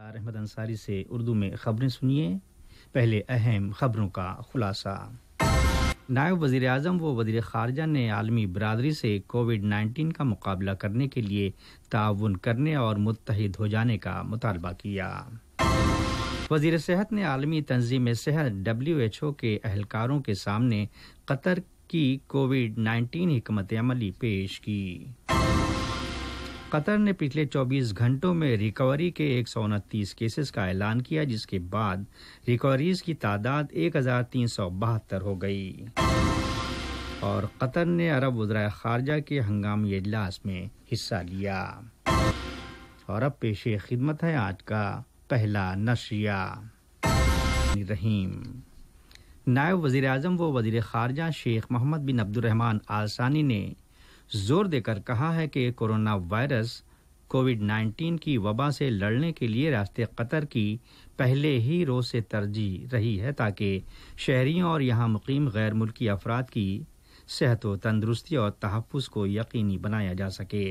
मुख्तार अहमद अंसारी से उर्दू में खबरें सुनिए पहले अहम खबरों का खुलासा नायब वजीर अजम व वजीर खारजा ने आलमी बरदरी से कोविड नाइन्टीन का मुकाबला करने के लिए ताउन करने और मुतहद हो जाने का मुतालबा किया वजीर सेहत ने आलमी तंजीम सेहत डब्ल्यू एच ओ के अहलकारों के सामने कतर की कोविड नाइन्टीन हमत अमली पेश की कतर ने पिछले 24 घंटों में रिकवरी के एक केसेस का ऐलान किया जिसके बाद रिकवरीज की तादाद एक हो गई और कतर ने अरब वजरा खारजा के हंगामी इजलास में हिस्सा लिया और अब पेश खिदमत है आज का पहला नशिया रहीम नायब वजीर अजम व वजीर खारजा शेख मोहम्मद बिन अब्दुलरहमान आसानी ने जोर देकर कहा है कि कोरोना वायरस कोविड 19 की वबा से लड़ने के लिए रास्ते कतर की पहले ही रोज से तरजीह रही है ताकि शहरियों और यहाँ मुकीम गैर मुल्की अफराद की सेहत व तंदरुस्ती और तहफ़ को यकीनी बनाया जा सके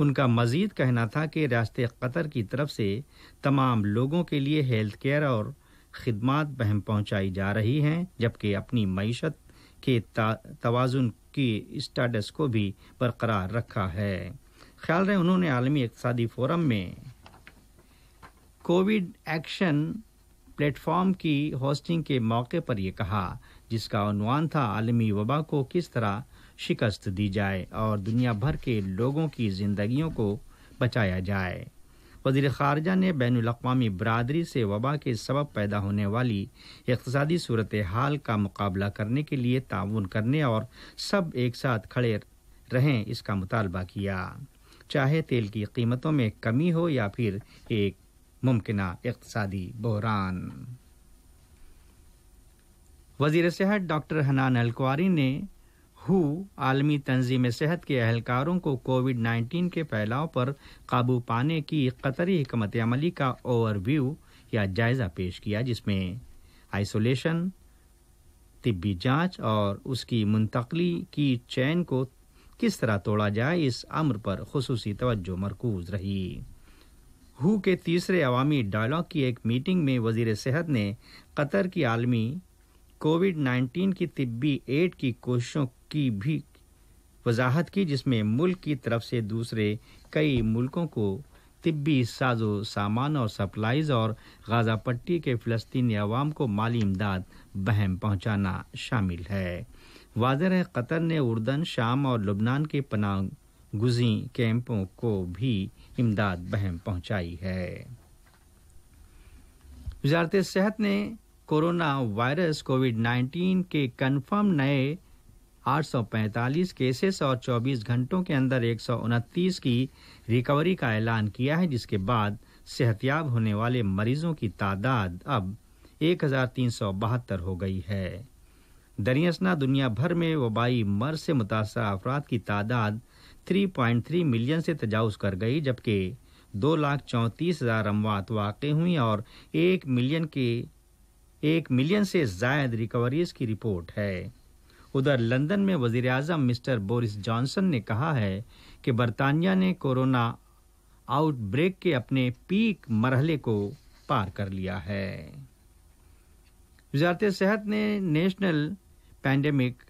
उनका मजीद कहना था कि रास्ते कतर की तरफ से तमाम लोगों के लिए हेल्थ केयर और खदमात बहम पहुंचाई जा रही हैं जबकि अपनी मीशत के तोज़ुन की स्टाडस को भी बरकरार रखा है ख्याल रहे उन्होंने आलमी इकसादी फोरम में कोविड एक्शन प्लेटफॉर्म की होस्टिंग के मौके पर यह कहा जिसका उन्वान था आलमी वबा को किस तरह शिकस्त दी जाए और दुनिया भर के लोगों की जिंदगियों को बचाया जाए वजीर खारजा ने बैन अवी बरदरी से वबा के सबब पैदा होने वाली इकतदी सूरत हाल का मुकाबला करने के लिए ताउन करने और सब एक साथ खड़े रहें इसका मुतालबा किया चाहे तेल की कीमतों में कमी हो या फिर एक मुमकिन इकतदी बहरान वजीर सेहत डॉक्टर हनान अलकवारी ने हु आलमी तंजीम सेहत के अहलकारों को कोविड नाइन्टीन के फैलाव पर काबू पाने की कतरी हमत अमली का ओवर व्यू या जायज़ा पेश किया जिसमें आइसोलेशन तिब्बी जांच और उसकी मुंतकली की चैन को किस तरह तोड़ा जाए इस अम्र पर खसूस तवज्जो मरकूज रही हु के तीसरे अवामी डायलॉग की एक मीटिंग में वजीर सेहत ने कतर की आलमी कोविड नाइन्टीन की तिब्बी एड की कोशिशों की भी वजाहत की जिसमें मुल्क की तरफ से दूसरे कई मुल्कों को तिब्बी साजो सामान और सप्लाईज और गाजा पट्टी के फ़लस्तीनी अवाम को माली इमदाद बहम पहुंचाना शामिल है वाजर कतर ने उर्दन शाम और लुबनान के पनाह गुजी कैंपों को भी इमदाद बहम पहुंचाई है वजारत सेहत ने कोरोना वायरस कोविड नाइन्टीन के कन्फर्म नए 845 केसेस और 24 घंटों के अंदर एक की रिकवरी का ऐलान किया है जिसके बाद सेहतियाब होने वाले मरीजों की तादाद अब एक हो गई है दरियासना दुनिया भर में वबाई मर से मुतासर अफराद की तादाद 3.3 मिलियन से तजावज़ कर गई जबकि दो लाख चौंतीस हज़ार अमवात वाक़ हुई और एक मिलियन के एक मिलियन से ज्यादा रिकवरीज की रिपोर्ट है उधर लंदन में वजीर अजम मिस्टर बोरिस जॉनसन ने कहा है कि बरतानिया ने कोरोना आउटब्रेक के अपने पीक मरहले को पार कर लिया है वजारत सेहत ने नेशनल पैंडेमिक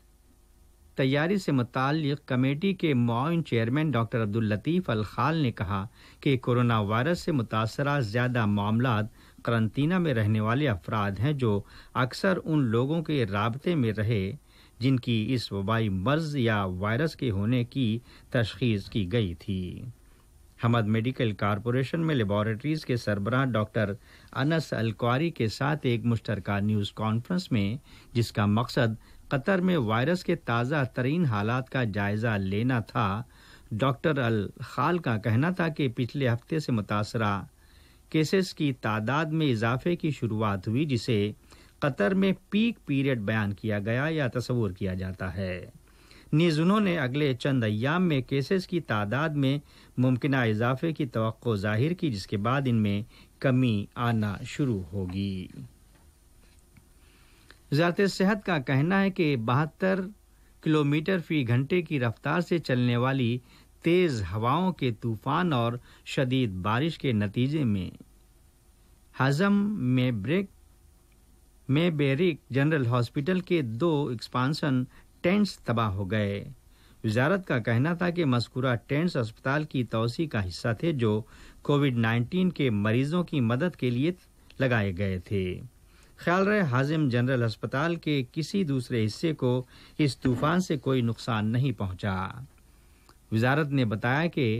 तैयारी से मुतल कमेटी के मुआन चेयरमैन डॉक्टर अब्दुल लतीफ़ खाल ने कहा कि कोरोना वायरस से मुतासर ज़्यादा मामला करंतना में रहने वाले अफराद हैं जो अक्सर उन लोगों के रबते में रहे जिनकी इस वबाई मर्ज या वायरस के होने की तशखीस की गई थी हमद मेडिकल कॉरपोरेशन में लेबॉरेटरीज के सरबरा डॉक्टर अनस अलकारी के साथ एक मुश्तरका न्यूज़ कॉन्फ्रेंस में जिसका मकसद कतर में वायरस के ताज़ा तरीन हालात का जायज़ा लेना था डॉक्टर अल खाल का कहना था कि पिछले हफ्ते से मुतासरा केसेस की तादाद में इजाफे की शुरुआत हुई जिसे कतर में पीक पीरियड बयान किया गया या तस्वूर किया जाता है नीज उन्होंने अगले चंद अयाम में केसेस की तादाद में मुमकिन इजाफे की तो जाहिर की जिसके बाद इनमें कमी आना शुरू होगी वजारत सेहत का कहना है कि बहत्तर किलोमीटर फी घंटे की रफ्तार से चलने वाली तेज़ हवाओं के तूफान और शदीद बारिश के नतीजे में हजम में ब्रेक में बेरिक जनरल हॉस्पिटल के दो एक्सपांशन टेंट्स तबाह हो गए वजारत का कहना था कि मस्कुरा टेंट्स अस्पताल की तोसी का हिस्सा थे जो कोविड 19 के मरीजों की मदद के लिए लगाए गए थे ख्याल रहे हाजिम जनरल अस्पताल के किसी दूसरे हिस्से को इस तूफान से कोई नुकसान नहीं पहुंचा वजारत ने बताया कि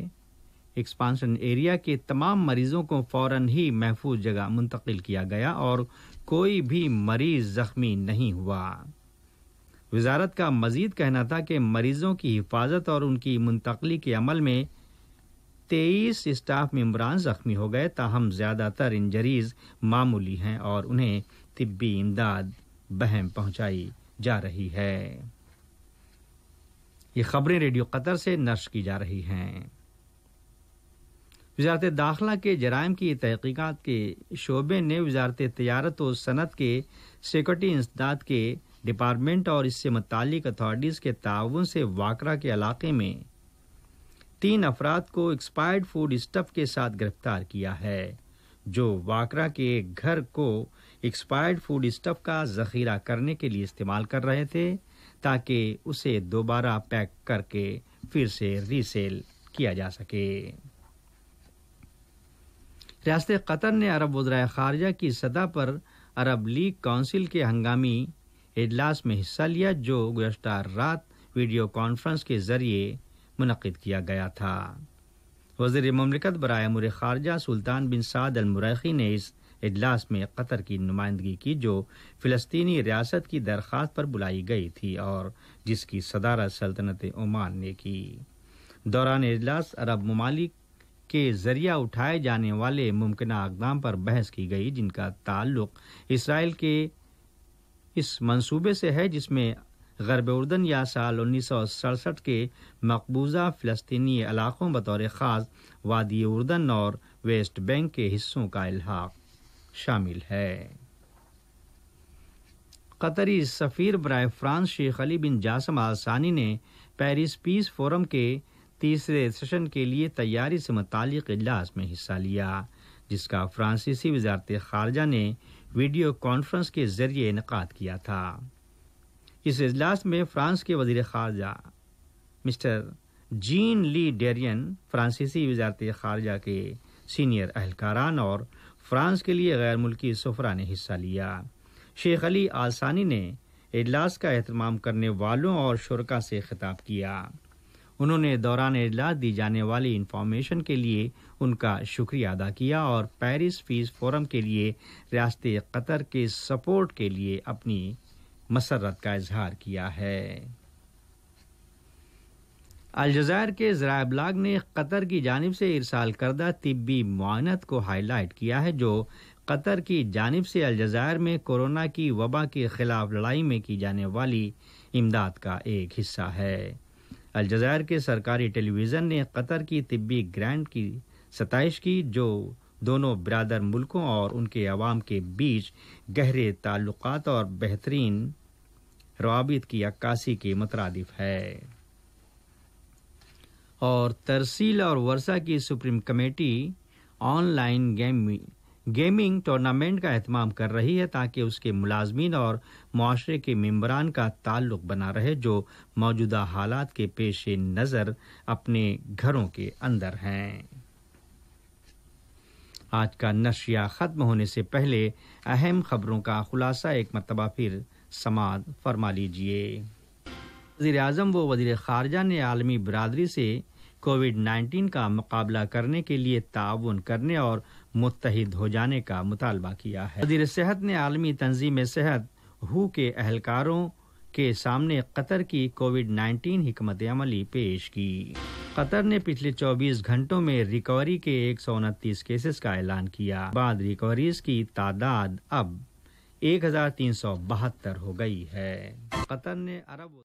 एक्सपांशन एरिया के तमाम मरीजों को फौरन ही महफूज जगह मुंतकिल किया गया और कोई भी मरीज जख्मी नहीं हुआ वजारत का मजीद कहना था कि मरीजों की हिफाजत और उनकी मुंतकली के अमल में तेईस स्टाफ मम्बरान जख्मी हो गए ताहम ज़्यादातर इंजरीज मामूली हैं और उन्हें तिब्बी इमदाद बहम पहुंचाई जा रही है ये खबरें रेडियो कतर से नष्ट की जा रही हैं वजारत दाखिला के जराइम की तहकीक़ात के शोबे ने वजारत तजारत व सनत के सिक्योरिटी इंसदाद के डिपार्टमेंट और इससे मुतल अथॉरटीज़ के ताउन से वाकरा के इलाके में तीन अफराद को एक्सपायर्ड फूड स्टफ के साथ गिरफ्तार किया है जो वाकरा के एक घर को एक्सपायर्ड फूड स्टफ का जखीरा करने के लिए इस्तेमाल कर रहे थे ताकि उसे दोबारा पैक करके फिर से रीसेल किया जा सके रियात कतर ने अरब वजरा खारजा की सतह पर अरब लीग कौंसिल के हंगामी इजलास में हिस्सा लिया जो गुजशत रात वीडियो कॉन्फ्रेंस के जरिए मुनद किया गया था वजीर ममलिकत बर अमूर खारजा सुल्तान बिन साद अलमरखी ने इस अजलास में कतर की नुमाइंदगी की जो फ़लस्तीनी रियासत की दरख्वास्त पर बुलाई गई थी और जिसकी सदारत सल्तनत ओमान ने की दौरान इजलास अरब ममालिक के जरिया उठाए जाने वाले मुमकिन अकदाम पर बहस की गई जिनका ताल्लुक इसराइल के इस मंसूबे से है जिसमें गरब उर्दन या साल उन्नीस सौ सड़सठ के मकबूजा फ़लस्तनी इलाक़ों बतौर ख़ास वादी उर्दन और वेस्ट बैंक के हिस्सों का इलाहा शामिल है कतरी सफ़ीर बरए France Sheikh Ali bin Jassim आसानी ने पेरिस पीस फोरम के तीसरे सेशन के लिए तैयारी से मुतल इजलास में हिस्सा लिया जिसका फ्रांसीसी वजारत खारजा ने वीडियो कॉन्फ्रेंस के जरिए इनका किया था इस अजलास में फ्रांस के वजीर खारजा मिस्टर जीन ली डेरियन फ्रांसीसी वजारत खारजा के सीनियर अहलकारान और फ्रांस के लिए गैर मुल्की सफरा ने हिस्सा लिया शेख अली आसानी ने अजलास का अहतमाम करने वालों और शुरा से खिताब किया उन्होंने दौरान इजलास दी जाने वाली इंफॉर्मेशन के लिए उनका शुक्रिया अदा किया और पेरिस पीस फोरम के लिए रियासत कतर के सपोर्ट के लिए अपनी मसरत का इजहार किया है अलजायर के जरा ब्लाग ने कतर की जानब से इरसाल करदा तिब्बी मुआनत को हाईलाइट किया है जो कतर की जानब से अलजायर में कोरोना की वबा के खिलाफ लड़ाई में की जाने वाली इमदाद का एक हिस्सा है अलजायर के सरकारी टेलीविज़न ने कतर की तिब्बी ग्रांड की सतश की जो दोनों बरदर मुल्कों और उनके अवाम के बीच गहरे ताल्लुक और बेहतरीन रवाबित की अक्सी के मुतरद है और तरसील और वर्षा की supreme committee online game gaming tournament का अहतमाम कर रही है ताकि उसके मुलाजमीन और माशरे के मम्बरान का ताल्लुक बना रहे जो मौजूदा हालात के पेश नज़र अपने घरों के अंदर हैं आज का नशिया ख़त्म होने से पहले अहम खबरों का खुलासा एक मरतबा फिर समाध फरमा लीजिए वजीर अजम व वजीर खारजा ने आलमी बरदरी से कोविड नाइन्टीन का मुकाबला करने के लिए ताउन करने और मुतहद हो जाने का मुतालबा किया है वजीर सेहत ने आलमी तनजीम सेहत हु के अहलकारों के सामने कतर की कोविड नाइन्टीन हमत अमली पेश की कतर ने पिछले चौबीस घंटों में रिकवरी के एक सौ उनतीस केसेस का ऐलान किया बाद रिकवरीज की तादाद अब एक हजार तीन सौ बहत्तर हो गई है कतर ने अरब